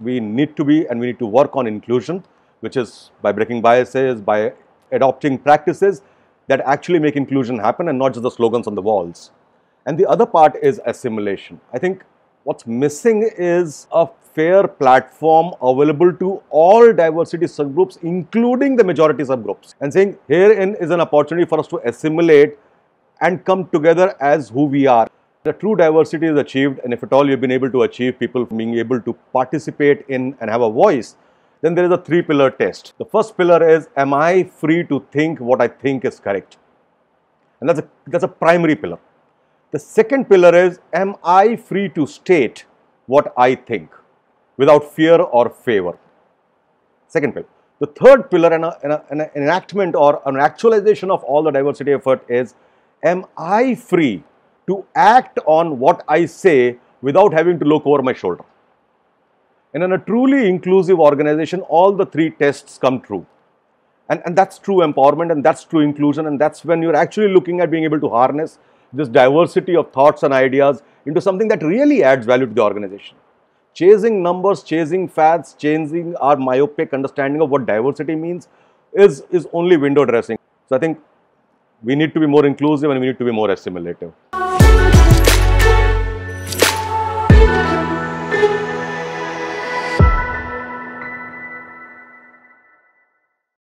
we need to be and we need to work on inclusion, which is by breaking biases, by adopting practices that actually make inclusion happen and not just the slogans on the walls. And the other part is assimilation. I think what's missing is a fair platform available to all diversity subgroups, including the majority subgroups, and saying herein is an opportunity for us to assimilate and come together as who we are the true diversity is achieved and if at all you've been able to achieve people being able to participate in and have a voice, then there is a three pillar test. The first pillar is, am I free to think what I think is correct? And that's a, that's a primary pillar. The second pillar is, am I free to state what I think without fear or favor? Second pillar. The third pillar and an enactment or an actualization of all the diversity effort is, am I free to act on what I say without having to look over my shoulder. And in a truly inclusive organization, all the three tests come true. And, and that's true empowerment and that's true inclusion and that's when you're actually looking at being able to harness this diversity of thoughts and ideas into something that really adds value to the organization. Chasing numbers, chasing fads, chasing our myopic understanding of what diversity means is, is only window dressing. So I think we need to be more inclusive and we need to be more assimilative.